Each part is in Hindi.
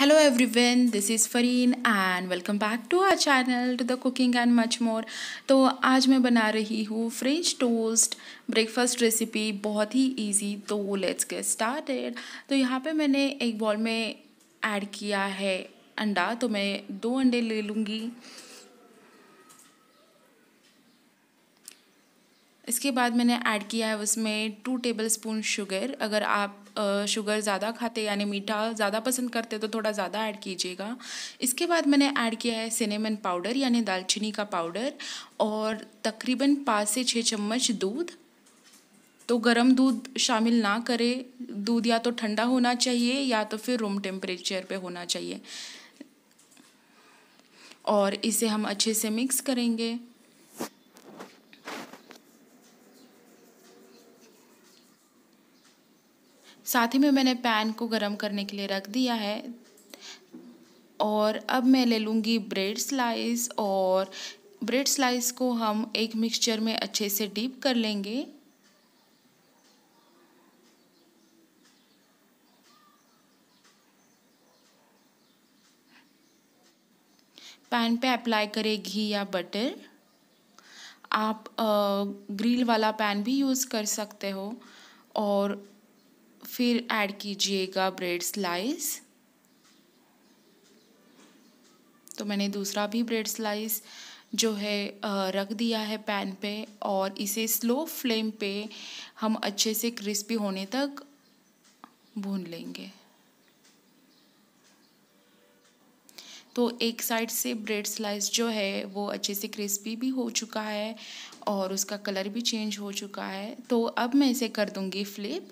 hello everyone this is Farheen and welcome back to our channel to the cooking and much more तो आज मैं बना रही हूँ फ्रेंच टोस्ट ब्रेकफास्ट रेसिपी बहुत ही ईजी तो लेट्स गेट स्टार्टेड तो यहाँ पर मैंने एक बॉल में एड किया है अंडा तो मैं दो अंडे ले लूँगी इसके बाद मैंने ऐड किया है उसमें टू टेबल स्पून शुगर अगर आप शुगर ज़्यादा खाते यानी मीठा ज़्यादा पसंद करते तो थोड़ा ज़्यादा ऐड कीजिएगा इसके बाद मैंने ऐड किया है सिनेमन पाउडर यानी दालचीनी का पाउडर और तकरीबन पाँच से छः चम्मच दूध तो गरम दूध शामिल ना करें दूध या तो ठंडा होना चाहिए या तो फिर रूम टेम्परेचर पर होना चाहिए और इसे हम अच्छे से मिक्स करेंगे साथ ही में मैंने पैन को गर्म करने के लिए रख दिया है और अब मैं ले लूँगी ब्रेड स्लाइस और ब्रेड स्लाइस को हम एक मिक्सचर में अच्छे से डीप कर लेंगे पैन पे अप्लाई करें घी या बटर आप ग्रिल वाला पैन भी यूज़ कर सकते हो और फिर ऐड कीजिएगा ब्रेड स्लाइस तो मैंने दूसरा भी ब्रेड स्लाइस जो है रख दिया है पैन पे और इसे स्लो फ्लेम पे हम अच्छे से क्रिस्पी होने तक भून लेंगे तो एक साइड से ब्रेड स्लाइस जो है वो अच्छे से क्रिस्पी भी हो चुका है और उसका कलर भी चेंज हो चुका है तो अब मैं इसे कर दूँगी फ्लिप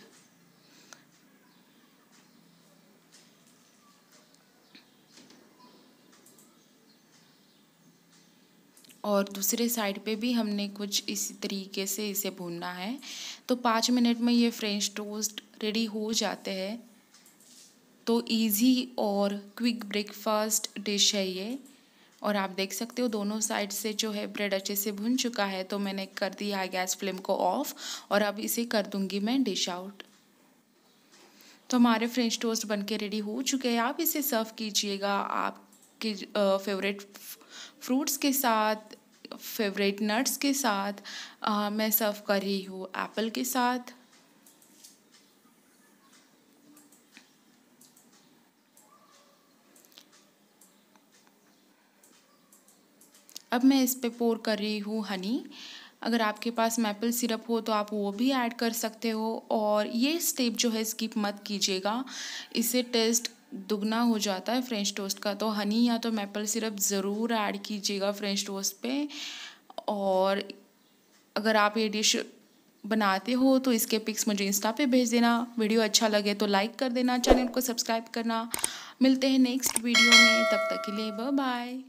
और दूसरे साइड पे भी हमने कुछ इसी तरीके से इसे भूनना है तो पाँच मिनट में ये फ्रेंच टोस्ट रेडी हो जाते हैं तो इजी और क्विक ब्रेकफास्ट डिश है ये और आप देख सकते हो दोनों साइड से जो है ब्रेड अच्छे से भुन चुका है तो मैंने कर दिया है गैस फ्लेम को ऑफ और अब इसे कर दूंगी मैं डिश आउट तो हमारे फ्रेंच टोस्ट बन के रेडी हो चुके हैं आप इसे सर्व कीजिएगा आपके फेवरेट फ्रूट्स के साथ फेवरेट नट्स के साथ आ, मैं सर्व कर रही हूँ एप्पल के साथ अब मैं इस पे पोर कर रही हूँ हनी अगर आपके पास मैपल सिरप हो तो आप वो भी ऐड कर सकते हो और ये स्टेप जो है स्किप मत कीजिएगा इसे टेस्ट दुगना हो जाता है फ्रेंच टोस्ट का तो हनी या तो मेपल सिरप ज़रूर ऐड कीजिएगा फ्रेंच टोस्ट पे और अगर आप ये डिश बनाते हो तो इसके पिक्स मुझे इंस्टा पे भेज देना वीडियो अच्छा लगे तो लाइक कर देना चैनल को सब्सक्राइब करना मिलते हैं नेक्स्ट वीडियो में तब तक के लिए बाय